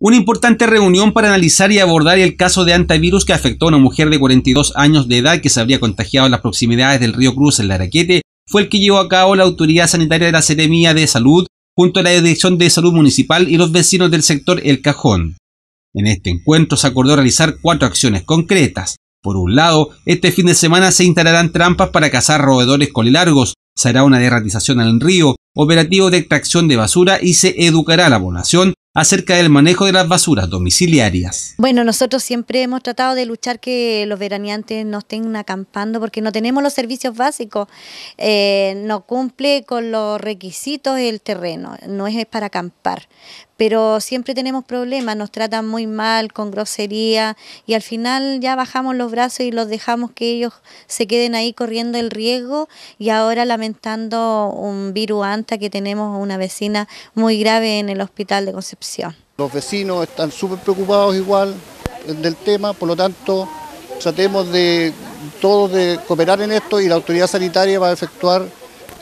Una importante reunión para analizar y abordar el caso de antivirus que afectó a una mujer de 42 años de edad que se habría contagiado en las proximidades del río Cruz en la Araquete fue el que llevó a cabo la Autoridad Sanitaria de la Seremía de Salud junto a la Dirección de Salud Municipal y los vecinos del sector El Cajón. En este encuentro se acordó realizar cuatro acciones concretas. Por un lado, este fin de semana se instalarán trampas para cazar roedores colilargos, se hará una derratización al río, operativo de extracción de basura y se educará a la población acerca del manejo de las basuras domiciliarias. Bueno, nosotros siempre hemos tratado de luchar que los veraneantes no estén acampando porque no tenemos los servicios básicos, eh, no cumple con los requisitos el terreno, no es para acampar. Pero siempre tenemos problemas, nos tratan muy mal, con grosería, y al final ya bajamos los brazos y los dejamos que ellos se queden ahí corriendo el riesgo y ahora lamentando un virus anta que tenemos una vecina muy grave en el hospital de Concepción. Los vecinos están súper preocupados igual del tema, por lo tanto tratemos de todos de cooperar en esto y la autoridad sanitaria va a efectuar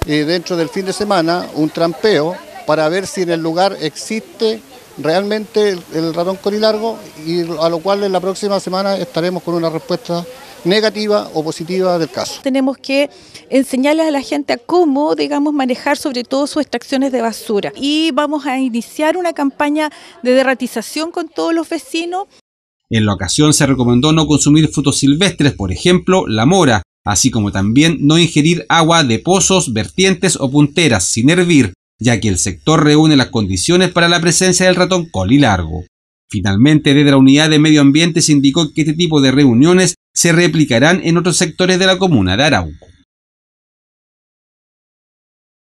eh, dentro del fin de semana un trampeo para ver si en el lugar existe realmente el, ratón corilargo y a lo cual en la próxima semana estaremos con una respuesta negativa o positiva del caso. Tenemos que enseñarles a la gente a cómo, digamos, manejar sobre todo sus extracciones de basura. Y vamos a iniciar una campaña de derratización con todos los vecinos. En la ocasión se recomendó no consumir frutos silvestres, por ejemplo, la mora, así como también no ingerir agua de pozos, vertientes o punteras sin hervir, ya que el sector reúne las condiciones para la presencia del ratón largo, Finalmente, desde la Unidad de Medio Ambiente se indicó que este tipo de reuniones se replicarán en otros sectores de la comuna de Arauco.